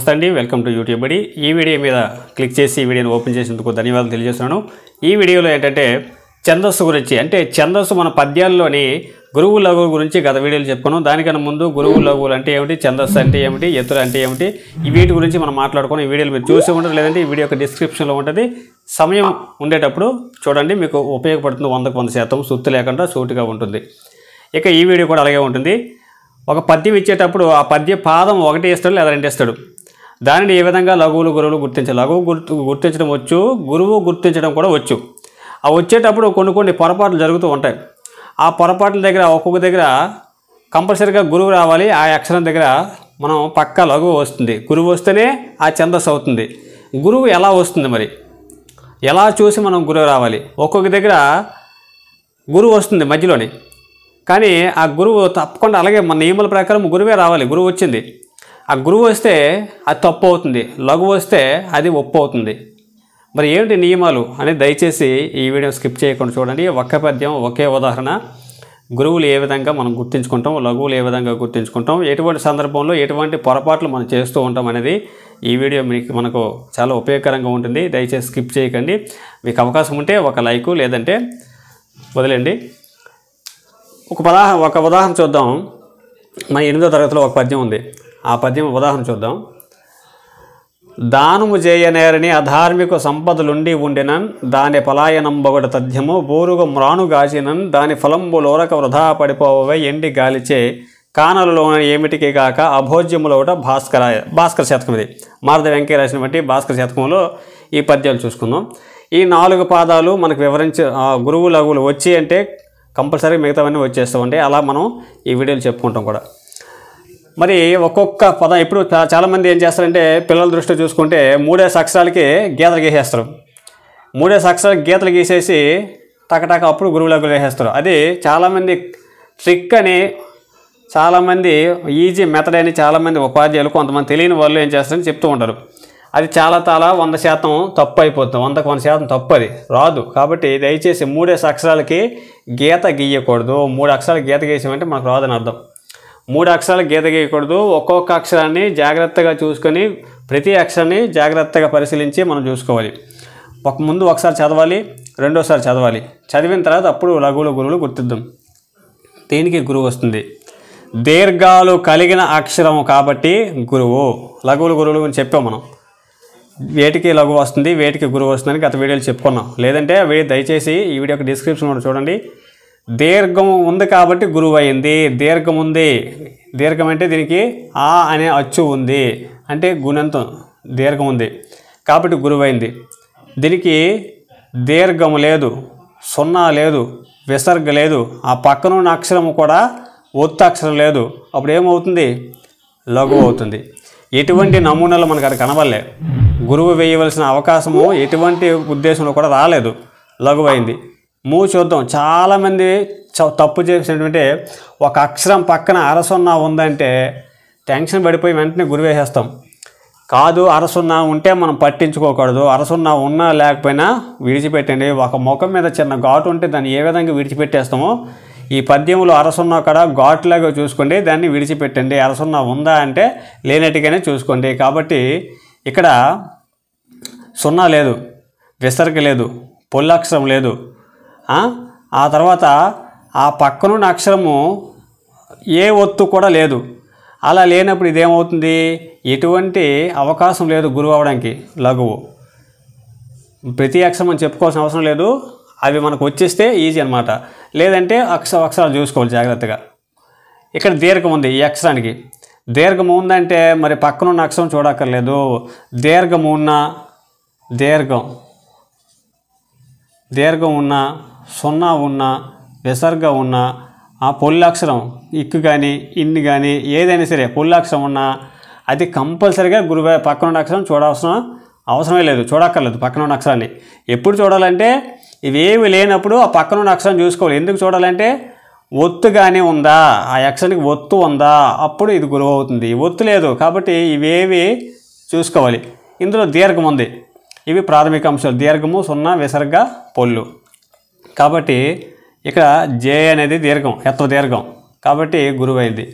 నమస్తే అండి welcome to YouTube బడి ఈ వీడియో మీద క్లిక్ చేసి ఈ వీడియోని ఓపెన్ చేసినందుకు ధన్యవాదాలు తెలియజేస్తున్నాను ఈ వీడియోలో ఏంటంటే ఛందస్సు గురించి అంటే ఛందస్సు మన పద్యాల్లోని గురువు లఘువు గురించి గత వీడియోలు చెప్పుకున్నాం దానికన్నా ముందు గురువు లఘువులు అంటే ఏమిటి ఛందస్సు అంటే ఏమిటి ఎత్తులు అంటే ఏమిటి వీటి గురించి మనం మాట్లాడుకున్నాం ఈ వీడియోలు మీరు చూసి ఉండరు లేదంటే ఈ వీడియో యొక్క డిస్క్రిప్షన్లో ఉంటుంది సమయం ఉండేటప్పుడు చూడండి మీకు ఉపయోగపడుతుంది వందకు వంద శాతం సుత్తు లేకుండా సూటిగా ఉంటుంది ఇక ఈ వీడియో కూడా అలాగే ఉంటుంది ఒక పద్యం ఇచ్చేటప్పుడు ఆ పద్య పాదం ఒకటి ఇస్తాడు లేదా రెండు ఇస్తాడు దానిని ఏ విధంగా లఘువులు గురువులు గుర్తించాలి లఘువు గుర్తు గుర్తించడం వచ్చు గురువు గుర్తించడం కూడా వచ్చు ఆ వచ్చేటప్పుడు కొన్ని కొన్ని పొరపాట్లు జరుగుతూ ఉంటాయి ఆ పొరపాట్ల దగ్గర ఒక్కొక్క దగ్గర కంపల్సరీగా గురువు రావాలి ఆ అక్షరం దగ్గర మనం పక్క లఘువు వస్తుంది గురువు వస్తేనే ఆ ఛందస్సు అవుతుంది గురువు ఎలా వస్తుంది మరి ఎలా చూసి మనం గురువు రావాలి ఒక్కొక్క దగ్గర గురువు వస్తుంది మధ్యలోని కానీ ఆ గురువు తప్పకుండా అలాగే మన నియమాల ప్రకారం గురువే రావాలి గురువు వచ్చింది ఆ గురువు వస్తే అది తప్పు అవుతుంది లఘు వస్తే అది ఒప్పు అవుతుంది మరి ఏమిటి నియమాలు అని దయచేసి ఈ వీడియో స్కిప్ చేయకుండా చూడండి ఒక్క పద్యం ఒకే ఉదాహరణ గురువులు ఏ విధంగా మనం గుర్తించుకుంటాం లఘువులు ఏ విధంగా గుర్తించుకుంటాం ఎటువంటి సందర్భంలో ఎటువంటి పొరపాట్లు మనం చేస్తూ ఉంటాం అనేది ఈ వీడియో మీకు మనకు చాలా ఉపయోగకరంగా ఉంటుంది దయచేసి స్కిప్ చేయకండి మీకు అవకాశం ఉంటే ఒక లైకు లేదంటే వదిలేండి ఒక పదాహ ఒక ఉదాహరణ చూద్దాం మన ఎనిమిదో తరగతిలో ఒక పద్యం ఉంది ఆ పద్యం ఉదాహరణ చూద్దాం దానము చేయనేరని అధార్మిక సంపదలుండి ఉండినన్ దాని పలాయనంబొగట తథ్యము మ్రాను గాచినన్ దాని ఫలంబులోరక వృధా పడిపోవే ఎండి గాలిచే కానలలోన ఏమిటికి కాక అభోజ్యములోట భాస్కర భాస్కర శతకం ఇది మారద వెంకయ్య రాసినటువంటి భాస్కర శతకంలో ఈ పద్యాలు చూసుకుందాం ఈ నాలుగు పాదాలు మనకు వివరించి గురువు లఘువులు వచ్చి అంటే కంపల్సరీ మిగతావన్నీ వచ్చేస్తూ ఉంటాయి అలా మనం ఈ వీడియోలు చెప్పుకుంటాం కూడా మరి ఒక్కొక్క పదం ఇప్పుడు చాలామంది ఏం చేస్తారంటే పిల్లల దృష్టి చూసుకుంటే మూడే అక్షరాలకి గీతలు గీసేస్తారు మూడే అక్షరాలకి గీతలు గీసేసి టకటక అప్పుడు గురువులకు వేసేస్తారు అది చాలామంది ట్రిక్ అని చాలామంది ఈజీ మెథడ్ అని చాలామంది ఉపాధ్యాయులు కొంతమంది తెలియని వాళ్ళు ఏం చేస్తారని చెప్తూ ఉంటారు అది చాలా చాలా వంద శాతం తప్పు అయిపోతుంది వందకు వంద శాతం తప్పు అది రాదు కాబట్టి దయచేసి మూడేసి అక్షరాలకి గీత గీయకూడదు మూడు అక్షరాలు గీత గీసామంటే మనకు రాదని అర్థం మూడు అక్షరాలు గీత గీయకూడదు ఒక్కొక్క అక్షరాన్ని జాగ్రత్తగా చూసుకొని ప్రతి అక్షరాన్ని జాగ్రత్తగా పరిశీలించి మనం చూసుకోవాలి ఒక ముందు ఒకసారి చదవాలి రెండోసారి చదవాలి చదివిన తర్వాత అప్పుడు లఘువుల గురువులు గుర్తిద్దాం దేనికి గురువు వస్తుంది దీర్ఘాలు కలిగిన అక్షరం కాబట్టి గురువు లఘువుల గురువులు అని చెప్పాం మనం వేటికి లఘు వస్తుంది వేటికి గురువు వస్తుందని గత వీడియోలు చెప్పుకున్నాం లేదంటే దయచేసి ఈ వీడియో యొక్క డిస్క్రిప్షన్ చూడండి దీర్ఘం ఉంది కాబట్టి గురువు అయింది దీర్ఘం ఉంది దీర్ఘం అంటే దీనికి ఆ అనే అచ్చు ఉంది అంటే గుణంతం దీర్ఘం ఉంది కాబట్టి గురువు అయింది దీనికి దీర్ఘం లేదు సున్నా లేదు విసర్గ లేదు ఆ పక్కన ఉన్న అక్షరం కూడా ఒత్తు అక్షరం లేదు అప్పుడు ఏమవుతుంది లఘు అవుతుంది ఎటువంటి నమూనాలు మనకు అది కనబడలే గురువు వేయవలసిన అవకాశము ఎటువంటి ఉద్దేశంలో కూడా రాలేదు లఘువైంది మూవ్ చూద్దాం చాలామంది తప్పు చేసినటువంటి ఒక అక్షరం పక్కన అరసున్నా ఉందంటే టెన్షన్ పడిపోయి వెంటనే గురివేసేస్తాం కాదు అరసున్నా ఉంటే మనం పట్టించుకోకూడదు అరసున్నా ఉన్నా లేకపోయినా విడిచిపెట్టండి ఒక ముఖం మీద చిన్న ఘాటు ఉంటే దాన్ని ఏ విధంగా విడిచిపెట్టేస్తామో ఈ పద్యంలో అరసున్నా కూడా ఘాటులాగా చూసుకోండి దాన్ని విడిచిపెట్టండి అరసున్నా ఉందా అంటే లేనట్టుగానే చూసుకోండి కాబట్టి ఇక్కడ సున్నా లేదు విసరక లేదు పొల్లక్షరం లేదు ఆ తర్వాత ఆ పక్కనున్న అక్షరము ఏ ఒత్తు కూడా లేదు అలా లేనప్పుడు ఇదేమవుతుంది ఎటువంటి అవకాశం లేదు గురువు అవడానికి లఘువు ప్రతి అక్షరం మనం చెప్పుకోవాల్సిన అవసరం లేదు అవి మనకు వచ్చేస్తే ఈజీ అనమాట లేదంటే అక్ష అక్షరాలు చూసుకోవాలి జాగ్రత్తగా ఇక్కడ దీర్ఘం ఉంది ఈ అక్షరానికి దీర్ఘము ఉందంటే మరి పక్కనున్న అక్షరం చూడక్కర్లేదు దీర్ఘం ఉన్న దీర్ఘం దీర్ఘం ఉన్న సున్నా ఉన్న విసర్గ ఉన్న ఆ పొల్లాక్షరం ఇక్కు కానీ ఇన్ని కానీ ఏదైనా సరే పొల్లాక్షరం ఉన్నా అది కంపల్సరిగా గురువే పక్కన ఉన్న అక్షరం చూడవసరం అవసరమే లేదు చూడక్కర్లేదు పక్కన ఉన్న అక్షరాన్ని ఎప్పుడు చూడాలంటే ఇవేవి లేనప్పుడు ఆ పక్కన ఉన్న అక్షరం చూసుకోవాలి ఎందుకు చూడాలంటే ఒత్తు కానీ ఉందా ఆ అక్షరానికి ఒత్తు ఉందా అప్పుడు ఇది గురువు అవుతుంది ఒత్తు లేదు కాబట్టి ఇవేవి చూసుకోవాలి ఇందులో దీర్ఘం ఉంది ఇవి ప్రాథమిక అంశాలు దీర్ఘము సున్నా విసర్గ పొల్లు కాబట్టి ఇక్కడ జే అనేది దీర్ఘం ఎత్వ దీర్ఘం కాబట్టి గురువైంది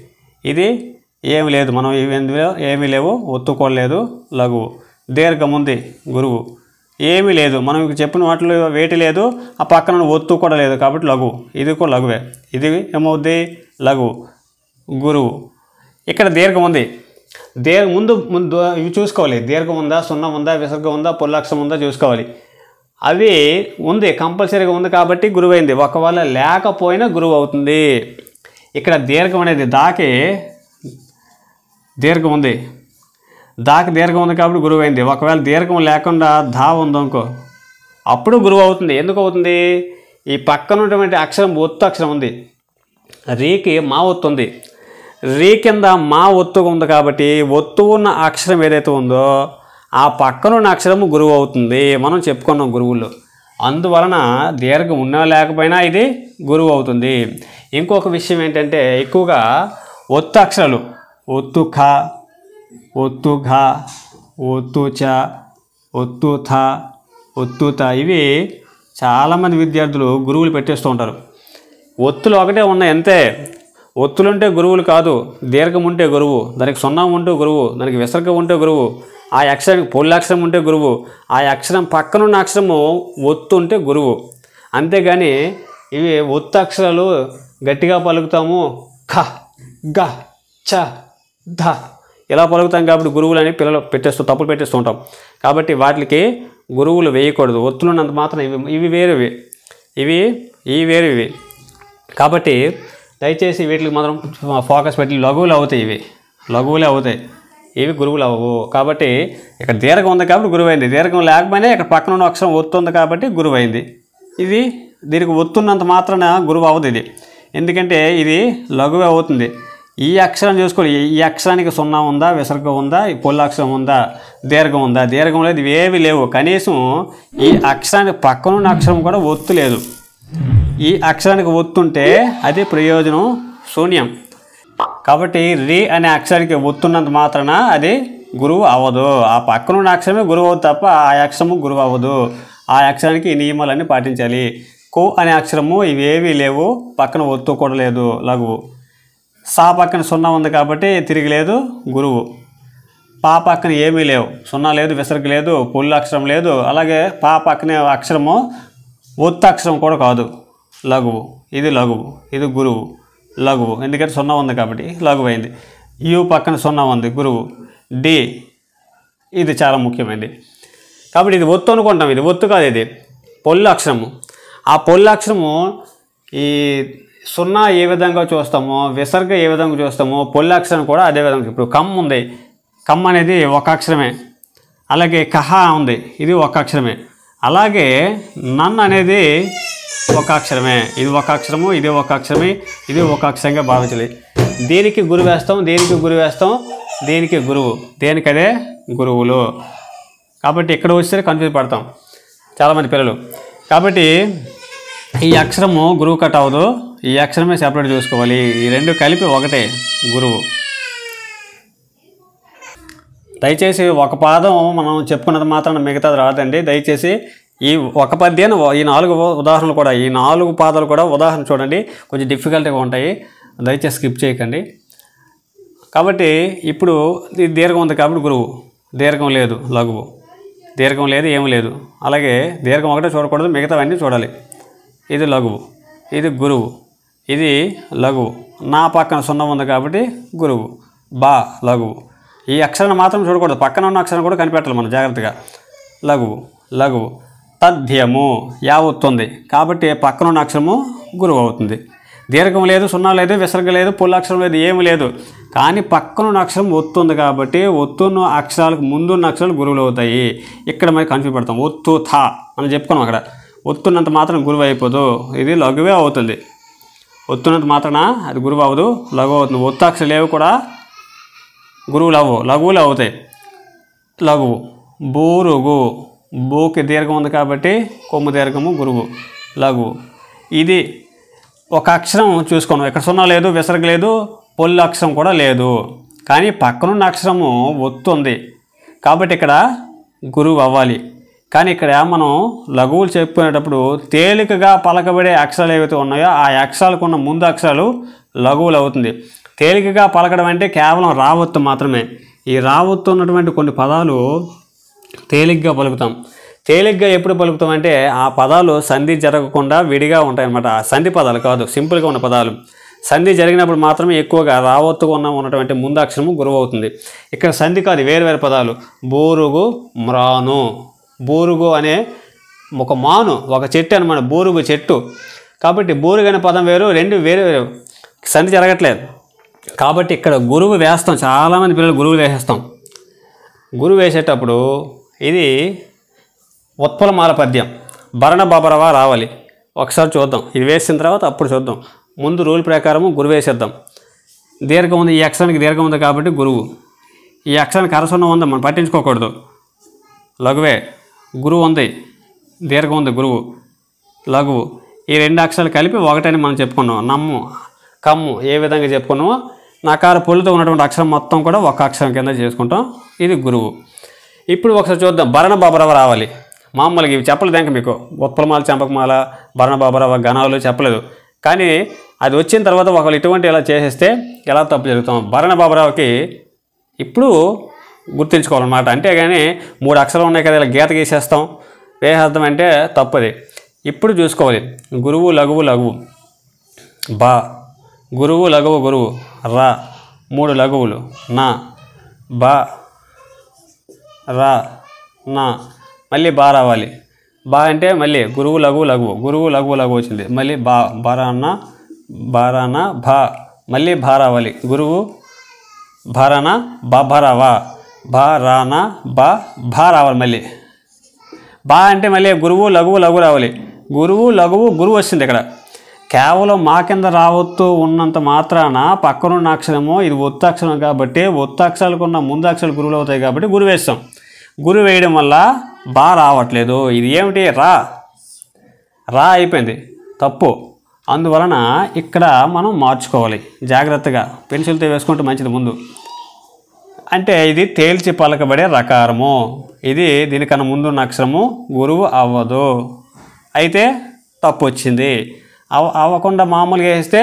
ఇది ఏమి లేదు మనం ఇందులో ఏమీ లేవు ఒత్తుకోలేదు లఘువు దీర్ఘం ఉంది గురువు ఏమీ లేదు మనం చెప్పిన వాటిలో వేటి లేదు ఆ పక్కన ఒత్తు కూడా లేదు కాబట్టి లఘువు ఇది కూడా లఘువే ఇది ఏమవుద్ది లఘువు గురువు ఇక్కడ దీర్ఘం ఉంది దీర్ఘ ముందు ముందు ఇవి చూసుకోవాలి దీర్ఘం ఉందా సున్నం ఉందా విసర్గం ఉందా పుల్లక్షం ఉందా చూసుకోవాలి అవి ఉంది కంపల్సరీగా ఉంది కాబట్టి గురువైంది ఒకవేళ లేకపోయినా గురువు అవుతుంది ఇక్కడ దీర్ఘం అనేది దాకి దీర్ఘం ఉంది దాకి దీర్ఘం ఉంది కాబట్టి గురువైంది ఒకవేళ దీర్ఘం లేకుండా ధా అనుకో అప్పుడు గురువు అవుతుంది ఎందుకు అవుతుంది ఈ పక్కన ఉన్నటువంటి అక్షరం ఒత్తు అక్షరం ఉంది రీకి మా ఒత్తు ఉంది రీ కింద మా ఒత్తుగా ఉంది కాబట్టి ఒత్తు ఉన్న అక్షరం ఏదైతే ఉందో ఆ పక్కనున్న అక్షరము గురువు అవుతుంది మనం చెప్పుకున్నాం గురువులు అందువలన దీర్ఘం ఉన్నా లేకపోయినా ఇది గురువు అవుతుంది ఇంకొక విషయం ఏంటంటే ఎక్కువగా ఒత్తు అక్షరాలు ఒత్తు ఖ ఒత్తు ఘ ఒత్తు చ ఒత్తు థ ఒత్తు థ ఇవి చాలామంది విద్యార్థులు గురువులు పెట్టేస్తూ ఉంటారు ఒత్తులు ఒకటే ఉన్నాయి అంతే ఒత్తులుంటే గురువులు కాదు దీర్ఘం ఉంటే గురువు దానికి సున్నం ఉంటే గురువు దానికి విసర్గం ఉంటే గురువు ఆ అక్షరం పొల్లక్షరం ఉంటే గురువు ఆ అక్షరం పక్కనున్న అక్షరము ఒత్తు ఉంటే గురువు అంతేగాని ఇవి ఒత్తు అక్షరాలు గట్టిగా పలుకుతాము ఖ గ చ ధ ఇలా పలుకుతాం కాబట్టి గురువులు అని పిల్లలు పెట్టేస్తూ తప్పులు పెట్టేస్తూ ఉంటాం కాబట్టి వాటికి గురువులు వేయకూడదు ఒత్తులున్నంత మాత్రం ఇవి ఇవి వేరేవి ఇవి ఇవి వేరేవి కాబట్టి దయచేసి వీటికి మాత్రం ఫోకస్ పెట్టి లఘువులు అవుతాయి ఇవి లఘువులే అవుతాయి ఏవి గురువులు అవ్వవు కాబట్టి ఇక్కడ దీర్ఘం ఉంది కాబట్టి గురువైంది దీర్ఘం లేకపోయినా ఇక్కడ పక్కన ఉన్న అక్షరం ఒత్తుంది కాబట్టి గురువైంది ఇది దీనికి ఒత్తున్నంత మాత్రాన గురువు అవ్వదు ఇది ఎందుకంటే ఇది లఘువే అవుతుంది ఈ అక్షరం చూసుకోవాలి ఈ అక్షరానికి సున్నా ఉందా విసర్గం ఉందా ఈ అక్షరం ఉందా దీర్ఘం ఉందా దీర్ఘం లేదు ఇవేవి లేవు కనీసం ఈ అక్షరానికి పక్కనున్న అక్షరం కూడా ఒత్తు లేదు ఈ అక్షరానికి ఒత్తుంటే అది ప్రయోజనం శూన్యం కాబట్టి రి అనే అక్షరానికి ఒత్తున్నంత మాత్రాన అది గురువు అవ్వదు ఆ పక్కనున్న అక్షరమే గురువు అవ్వదు తప్ప ఆ అక్షరము గురువు అవ్వదు ఆ అక్షరానికి ఈ నియమాలన్నీ పాటించాలి కు అనే అక్షరము ఇవేవీ లేవు పక్కన ఒత్తు కూడా లేదు లఘువు సా పక్కన సున్నా ఉంది కాబట్టి తిరిగి లేదు గురువు పా పక్కన ఏమీ లేవు సున్నా లేదు విసరకు లేదు పుల్లు అక్షరం లేదు అలాగే పా పక్కనే అక్షరము ఒత్తు అక్షరం కూడా కాదు లఘువు ఇది లఘువు ఇది గురువు లఘువు ఎందుకంటే సున్నా ఉంది కాబట్టి లఘువైంది యు పక్కన సున్నా ఉంది గురువు డి ఇది చాలా ముఖ్యమైనది కాబట్టి ఇది ఒత్తు అనుకుంటాం ఇది ఒత్తు కాదు ఇది పొల్లు అక్షరము ఆ పొల్లు అక్షరము ఈ సున్నా ఏ విధంగా చూస్తామో విసర్గ ఏ విధంగా చూస్తామో పొల్లు అక్షరం కూడా అదే విధంగా ఇప్పుడు కమ్ ఉంది కమ్ అనేది ఒక అక్షరమే అలాగే కహ ఉంది ఇది ఒక అక్షరమే అలాగే నన్ అనేది ఒక అక్షరమే ఇది ఒక అక్షరము ఇది ఒక అక్షరమే ఇది ఒక అక్షరంగా భావించాలి దేనికి గురు వేస్తాం దేనికి గురు వేస్తాం దేనికి గురువు దేనికదే గురువులు కాబట్టి ఇక్కడ వచ్చేసరి కన్ఫ్యూజ్ పడతాం చాలామంది పిల్లలు కాబట్టి ఈ అక్షరము గురువు కట్ అవ్వదు ఈ అక్షరమే సెపరేట్ చూసుకోవాలి ఈ రెండు కలిపి ఒకటే గురువు దయచేసి ఒక పాదం మనం చెప్పుకున్నది మాత్రం మిగతాది రాదండి దయచేసి ఈ ఒక పద్యాన్ని ఈ నాలుగు ఉదాహరణలు కూడా ఈ నాలుగు పాదాలు కూడా ఉదాహరణ చూడండి కొంచెం డిఫికల్ట్గా ఉంటాయి దయచేసి స్కిప్ చేయకండి కాబట్టి ఇప్పుడు దీర్ఘం ఉంది కాబట్టి గురువు దీర్ఘం లేదు లఘువు దీర్ఘం లేదు ఏమి లేదు అలాగే దీర్ఘం ఒకటే చూడకూడదు మిగతావన్నీ చూడాలి ఇది లఘువు ఇది గురువు ఇది లఘువు నా పక్కన సున్నం ఉంది కాబట్టి గురువు బా లఘువు ఈ అక్షరాన్ని మాత్రం చూడకూడదు పక్కన ఉన్న అక్షరం కూడా కనిపెట్టాలి మనం జాగ్రత్తగా లఘువు లఘువు తథ్యము యావత్తుంది కాబట్టి పక్కనున్న అక్షరము గురువు అవుతుంది దీర్ఘం లేదు సున్నా లేదు విసర్గ లేదు పుల్లక్షరం లేదు ఏమి లేదు కానీ పక్కనున్న అక్షరం ఒత్తుంది కాబట్టి ఒత్తున్న అక్షరాలకు ముందున్న అక్షరాలు గురువులు అవుతాయి ఇక్కడ మరి కన్ఫ్యూజ్ పడతాం ఒత్తు థా అని చెప్పుకున్నాం అక్కడ ఒత్తున్నంత మాత్రం గురువు అయిపోదు ఇది లఘువే అవుతుంది ఒత్తున్నంత మాత్రాన అది గురువు అవ్వదు లఘు అవుతుంది ఒత్తాక్షరాలు ఏవి కూడా గురువులు అవ్వు లఘువులు అవుతాయి లఘువు బూరుగు భూకి దీర్ఘం ఉంది కాబట్టి కొమ్ము దీర్ఘము గురువు లఘువు ఇది ఒక అక్షరం చూసుకోను ఎక్కడ సున్నా లేదు విసరగలేదు పొల్లు అక్షరం కూడా లేదు కానీ పక్కనున్న అక్షరము ఒత్తుంది కాబట్టి ఇక్కడ గురువు అవ్వాలి కానీ ఇక్కడ మనం లఘువులు చెప్పుకునేటప్పుడు తేలికగా పలకబడే అక్షరాలు ఏవైతే ఉన్నాయో ఆ అక్షరాలకు ఉన్న ముందు అక్షరాలు లఘువులు అవుతుంది తేలికగా పలకడం అంటే కేవలం రావత్తు మాత్రమే ఈ రావత్తు ఉన్నటువంటి కొన్ని పదాలు తేలిగ్గా పలుకుతాం తేలిగ్గా ఎప్పుడు పలుకుతాం అంటే ఆ పదాలు సంధి జరగకుండా విడిగా ఉంటాయన్నమాట సంధి పదాలు కాదు సింపుల్గా ఉన్న పదాలు సంధి జరిగినప్పుడు మాత్రమే ఎక్కువగా రావత్తుకున్న ఉన్నటువంటి ముందాక్షరము గురువు అవుతుంది ఇక్కడ సంధి కాదు వేరు వేరు పదాలు బోరుగు మ్రాను బోరుగు అనే ఒక మాను ఒక చెట్టు అనమాట బోరుగు చెట్టు కాబట్టి బోరుగు అనే పదం వేరు రెండు వేరు వేరు సంధి జరగట్లేదు కాబట్టి ఇక్కడ గురువు వేస్తాం చాలామంది పిల్లలు గురువులు వేసేస్తాం గురువు వేసేటప్పుడు ఇది ఉత్పలమాల పద్యం భరణ బాబరవ రావాలి ఒకసారి చూద్దాం ఇది వేసిన తర్వాత అప్పుడు చూద్దాం ముందు రూల్ ప్రకారము గురువు వేసేద్దాం దీర్ఘం ఉంది ఈ అక్షరానికి దీర్ఘం ఉంది కాబట్టి గురువు ఈ అక్షరానికి అరసన్నం ఉంది మనం పట్టించుకోకూడదు లఘువే గురువు ఉంది దీర్ఘం ఉంది గురువు లఘువు ఈ రెండు అక్షరాలు కలిపి ఒకటని మనం చెప్పుకున్నాం నమ్ము కమ్ము ఏ విధంగా చెప్పుకున్నామో నకార పొలితో ఉన్నటువంటి అక్షరం మొత్తం కూడా ఒక అక్షరం కింద చేసుకుంటాం ఇది గురువు ఇప్పుడు ఒకసారి చూద్దాం భరణ బాబరావు రావాలి మామూలుగా ఇవి చెప్పలేదు మీకు ఉత్పలమాల చంపకమాల భరణ బాబరావు గణాలు చెప్పలేదు కానీ అది వచ్చిన తర్వాత ఒకళ్ళు ఇటువంటి ఇలా చేసేస్తే ఎలా తప్పు జరుగుతాం భరణ బాబరావుకి ఇప్పుడు గుర్తుంచుకోవాలన్నమాట కానీ మూడు అక్షరాలు ఉన్నాయి కదా ఇలా గీత గీసేస్తాం వేహార్థం అంటే తప్పది ఇప్పుడు చూసుకోవాలి గురువు లఘువు లఘువు బా గురువు లఘువు గురువు రా మూడు లఘువులు నా బా రా నా మళ్ళీ బా రావాలి బా అంటే మళ్ళీ గురువు లఘు లఘువు గురువు లఘు లఘు వచ్చింది మళ్ళీ బా బారాన్న బారాన భా మళ్ళీ బా రావాలి గురువు భారాన బా భారావా భా రాన బా భా రావాలి మళ్ళీ బా అంటే మళ్ళీ గురువు లఘువు లఘు రావాలి గురువు లఘువు గురువు వచ్చింది ఇక్కడ కేవలం మా కింద రావద్దు ఉన్నంత మాత్రాన పక్కనున్న అక్షరము ఇది ఒత్తాక్షరం కాబట్టి ఒత్తాక్షరాలకు ఉన్న అక్షరాలు గురువులు అవుతాయి కాబట్టి గురువేస్తాం గురి వేయడం వల్ల బా రావట్లేదు ఇది ఏమిటి రా రా అయిపోయింది తప్పు అందువలన ఇక్కడ మనం మార్చుకోవాలి జాగ్రత్తగా పెన్సిల్తో వేసుకుంటే మంచిది ముందు అంటే ఇది తేల్చి పలకబడే రకారము ఇది దీనికన్నా ముందున్న అక్షరము గురువు అవ్వదు అయితే తప్పు వచ్చింది అవ అవ్వకుండా మామూలుగా వేస్తే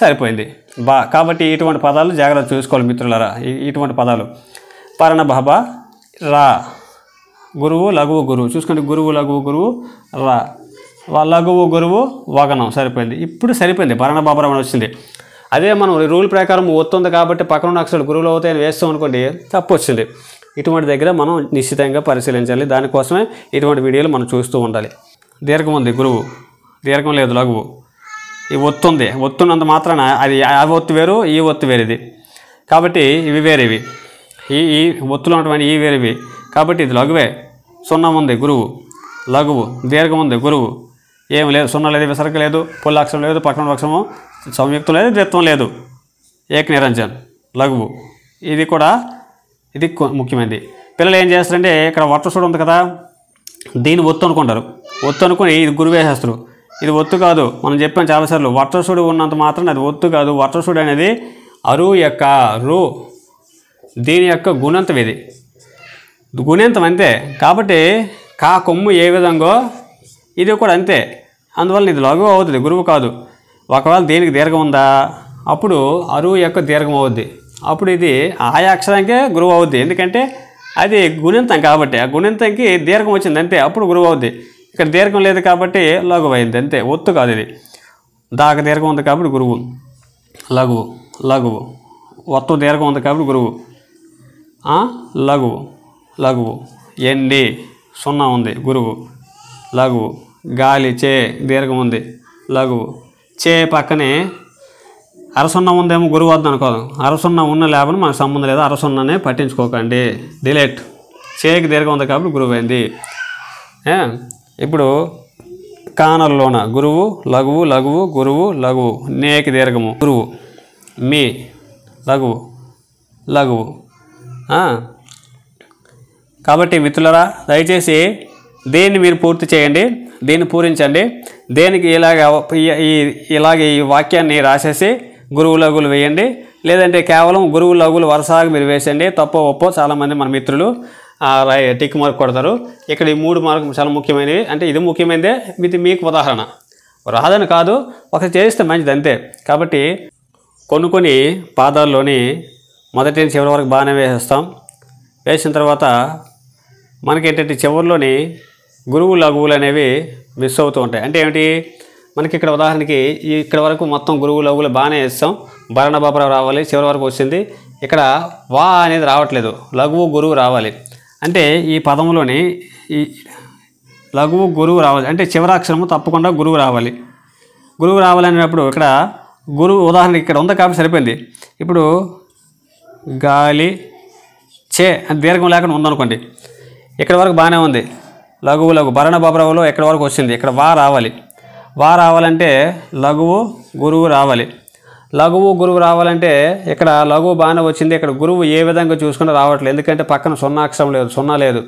సరిపోయింది బా కాబట్టి ఇటువంటి పదాలు జాగ్రత్త చూసుకోవాలి మిత్రులరా ఇటువంటి పదాలు పరణ బాబా రా గురువు లఘువు గురువు చూసుకోండి గురువు లఘువు గురువు రా లఘువు గురువు వగనం సరిపోయింది ఇప్పుడు సరిపోయింది భరణ బాబరం వచ్చింది అదే మనం రూల్ ప్రకారం ఒత్తుంది కాబట్టి పక్కన ఉన్న అక్షరాలు గురువులు అవుతాయని వేస్తాం అనుకోండి తప్పు వచ్చింది ఇటువంటి దగ్గర మనం నిశ్చితంగా పరిశీలించాలి దానికోసమే ఇటువంటి వీడియోలు మనం చూస్తూ ఉండాలి దీర్ఘం ఉంది గురువు దీర్ఘం లేదు లఘువు ఈ ఒత్తు ఉంది ఒత్తున్నంత మాత్రాన అది ఆ ఒత్తు వేరు ఈ ఒత్తు వేరేది కాబట్టి ఇవి వేరేవి ఈ ఈ ఒత్తులు ఉన్నటువంటి ఈ వేరువి కాబట్టి ఇది లఘువే సున్నం ఉంది గురువు లఘువు దీర్ఘం ఉంది గురువు ఏం లేదు సున్నం లేదు విసర్గ లేదు పుల్లాక్షరం లేదు పక్కన పక్షము సంయుక్తం లేదు ద్విత్వం లేదు ఏక నిరంజన్ లఘువు ఇది కూడా ఇది ముఖ్యమైనది పిల్లలు ఏం చేస్తారంటే ఇక్కడ వట్టసూడు ఉంది కదా దీన్ని ఒత్తు అనుకుంటారు ఒత్తు అనుకుని ఇది గురువేసేస్తారు ఇది ఒత్తు కాదు మనం చెప్పాం చాలాసార్లు వట్టసుడు ఉన్నంత మాత్రం అది ఒత్తు కాదు వట్టసుడు అనేది అరు యొక్క రు దీని యొక్క గుణంతం ఇది గుణంతం అంతే కాబట్టి కా కొమ్ము ఏ విధంగా ఇది కూడా అంతే అందువల్ల ఇది లఘు అవుతుంది గురువు కాదు ఒకవేళ దీనికి దీర్ఘం ఉందా అప్పుడు అరువు యొక్క దీర్ఘం అవుద్ది అప్పుడు ఇది ఆయా అక్షరానికే గురువు అవుద్ది ఎందుకంటే అది గుణంతం కాబట్టి ఆ గుణంతంకి దీర్ఘం వచ్చింది అంతే అప్పుడు గురువు అవుద్ది ఇక్కడ దీర్ఘం లేదు కాబట్టి లఘు అయింది అంతే ఒత్తు కాదు ఇది దాక దీర్ఘం ఉంది కాబట్టి గురువు లఘువు లఘువు ఒత్తు దీర్ఘం ఉంది కాబట్టి గురువు లఘువు లఘువు ఎండి సున్నా ఉంది గురువు లఘువు గాలి చే దీర్ఘం ఉంది లఘువు చే పక్కనే అరసున్న ఉందేమో గురువు వద్ద అనుకోదు అరసున్న ఉన్న లేబని మనకు సంబంధం లేదు అరసున్ననే పట్టించుకోకండి డిలేట్ చేకి దీర్ఘం ఉంది కాబట్టి గురువు అయింది ఇప్పుడు కానల్లోన గురువు లఘువు లఘువు గురువు లఘువు నేకి దీర్ఘము గురువు మీ లఘువు లఘువు కాబట్టి మిత్రులరా దయచేసి దీన్ని మీరు పూర్తి చేయండి దీన్ని పూరించండి దేనికి ఇలాగ ఈ ఇలాగ ఈ వాక్యాన్ని రాసేసి గురువు లగులు వేయండి లేదంటే కేవలం గురువు లగులు వరుసగా మీరు వేసండి తప్ప ఒప్పో చాలామంది మన మిత్రులు టిక్ మార్క్ కొడతారు ఇక్కడ ఈ మూడు మార్క్ చాలా ముఖ్యమైనవి అంటే ఇది ముఖ్యమైనదే ఇది మీకు ఉదాహరణ రాదని కాదు ఒక చేస్తే మంచిది అంతే కాబట్టి కొనుక్కొని పాదాల్లోని మొదటి చివరి వరకు బాగానే వేసేస్తాం వేసిన తర్వాత మనకి ఏంటంటే చివరిలోని గురువు లఘువులు అనేవి మిస్ అవుతూ ఉంటాయి అంటే ఏమిటి మనకి ఇక్కడ ఉదాహరణకి ఇక్కడ వరకు మొత్తం గురువు లఘువులు బాగానే వేస్తాం భరణ బాపరావు రావాలి చివరి వరకు వచ్చింది ఇక్కడ వా అనేది రావట్లేదు లఘువు గురువు రావాలి అంటే ఈ పదంలోని ఈ లఘువు గురువు రావాలి అంటే చివరాక్షరము తప్పకుండా గురువు రావాలి గురువు రావాలనేటప్పుడు ఇక్కడ గురువు ఉదాహరణకి ఇక్కడ ఉంది కాబట్టి సరిపోయింది ఇప్పుడు గాలి చే దీర్ఘం లేకుండా ఉందనుకోండి ఇక్కడ వరకు బాగానే ఉంది లఘువు లఘు భరణ బబరవులో ఎక్కడి వరకు వచ్చింది ఇక్కడ వా రావాలి వా రావాలంటే లఘువు గురువు రావాలి లఘువు గురువు రావాలంటే ఇక్కడ లఘువు బాగానే వచ్చింది ఇక్కడ గురువు ఏ విధంగా చూసుకుని రావట్లేదు ఎందుకంటే పక్కన సున్నా అక్షరం లేదు సున్నా లేదు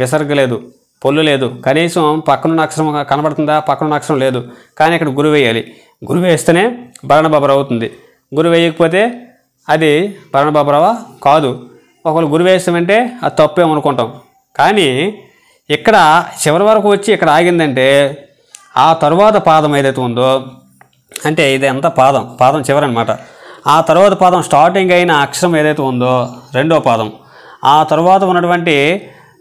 విసర్గ లేదు పొల్లు లేదు కనీసం పక్కనున్న అక్షరం కనబడుతుందా పక్కనున్న అక్షరం లేదు కానీ ఇక్కడ గురువు వేయాలి గురువు వేస్తేనే భరణ బబర అవుతుంది గురువు వేయకపోతే అది పరణబాబురావా కాదు ఒకరు గురివేసామంటే అది తప్పేమనుకుంటాం అనుకుంటాం కానీ ఇక్కడ చివరి వరకు వచ్చి ఇక్కడ ఆగిందంటే ఆ తరువాత పాదం ఏదైతే ఉందో అంటే ఇది అంత పాదం పాదం చివరి అనమాట ఆ తర్వాత పాదం స్టార్టింగ్ అయిన అక్షరం ఏదైతే ఉందో రెండో పాదం ఆ తర్వాత ఉన్నటువంటి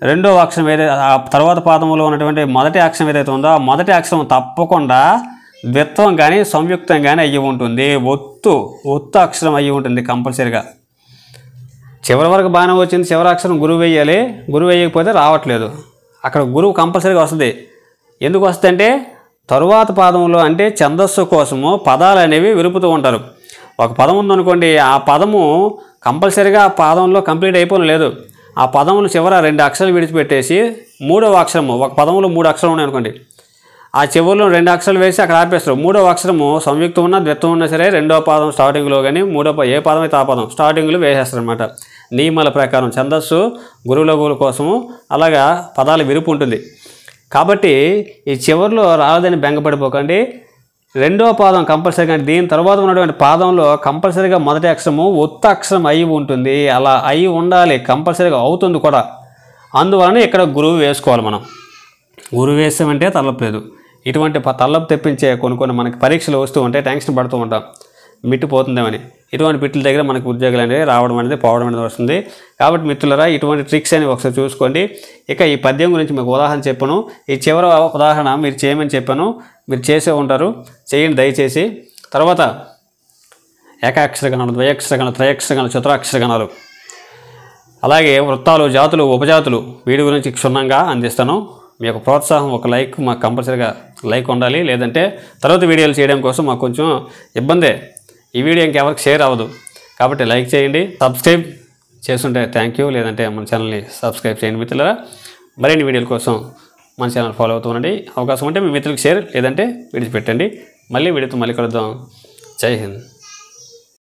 రెండో అక్షరం ఏదైతే ఆ తర్వాత పాదంలో ఉన్నటువంటి మొదటి అక్షరం ఏదైతే ఉందో ఆ మొదటి అక్షరం తప్పకుండా ద్విత్వం కానీ సంయుక్తం కానీ అయ్యి ఉంటుంది ఒత్తు ఒత్తు అక్షరం అయ్యి ఉంటుంది కంపల్సరిగా చివరి వరకు బాగానే వచ్చింది చివరి అక్షరం గురువు వేయాలి గురువు వేయకపోతే రావట్లేదు అక్కడ గురువు కంపల్సరీగా వస్తుంది ఎందుకు వస్తుందంటే తరువాత పాదంలో అంటే ఛందస్సు కోసము పదాలు అనేవి విరుపుతూ ఉంటారు ఒక పదం ఉందనుకోండి ఆ పదము కంపల్సరీగా ఆ పాదంలో కంప్లీట్ అయిపోవడం లేదు ఆ పదములు చివర రెండు అక్షరాలు విడిచిపెట్టేసి మూడవ అక్షరము ఒక పదములో మూడు అక్షరం ఉన్నాయి అనుకోండి ఆ చివరిలో రెండు అక్షరాలు వేసి అక్కడ ఆపేస్తారు మూడో అక్షరము సంయుక్తం ఉన్నా ద్వత్వం ఉన్నా సరే రెండో పాదం స్టార్టింగ్లో కానీ మూడో ఏ పాదం అయితే ఆ పాదం స్టార్టింగ్లో వేసేస్తారు అనమాట నియమాల ప్రకారం ఛందస్సు గురువుల గురువుల కోసము అలాగా పదాల విరుపు ఉంటుంది కాబట్టి ఈ చివరిలో రాలేదని బెంగపడిపోకండి రెండో పాదం కంపల్సరీగా దీని తర్వాత ఉన్నటువంటి పాదంలో కంపల్సరీగా మొదటి అక్షరము ఒత్త అక్షరం అయి ఉంటుంది అలా అయి ఉండాలి కంపల్సరీగా అవుతుంది కూడా అందువలన ఇక్కడ గురువు వేసుకోవాలి మనం గురువు వేసామంటే తలపలేదు ఇటువంటి తల్లపు తెప్పించే కొన్ని కొన్ని మనకి పరీక్షలు వస్తూ ఉంటాయి టెన్షన్ పడుతూ ఉంటాం మిట్టు పోతుందేమని ఇటువంటి మిట్టుల దగ్గర మనకు ఉద్యోగాలు అనేది రావడం అనేది పోవడం అనేది వస్తుంది కాబట్టి మిత్రులరా ఇటువంటి ట్రిక్స్ అనేవి ఒకసారి చూసుకోండి ఇక ఈ పద్యం గురించి మీకు ఉదాహరణ చెప్పాను ఈ చివరి ఉదాహరణ మీరు చేయమని చెప్పాను మీరు చేసే ఉంటారు చేయండి దయచేసి తర్వాత ఏకాక్షరగణాలు గణాలు చతురాక్షర గణాలు అలాగే వృత్తాలు జాతులు ఉపజాతులు వీడి గురించి క్షుణ్ణంగా అందిస్తాను మీ యొక్క ప్రోత్సాహం ఒక లైక్ మాకు కంపల్సరీగా లైక్ ఉండాలి లేదంటే తర్వాత వీడియోలు చేయడం కోసం మాకు కొంచెం ఇబ్బందే ఈ వీడియో ఇంకెవరికి షేర్ అవ్వదు కాబట్టి లైక్ చేయండి సబ్స్క్రైబ్ చేస్తుంటే థ్యాంక్ యూ లేదంటే మన ఛానల్ని సబ్స్క్రైబ్ చేయండి మిత్రులరా మరిన్ని వీడియోల కోసం మన ఛానల్ ఫాలో అవుతూ ఉండండి అవకాశం ఉంటే మీ మిత్రులకు షేర్ లేదంటే విడిచిపెట్టండి మళ్ళీ వీడియోతో మళ్ళీ కలుద్దాం జై హింద్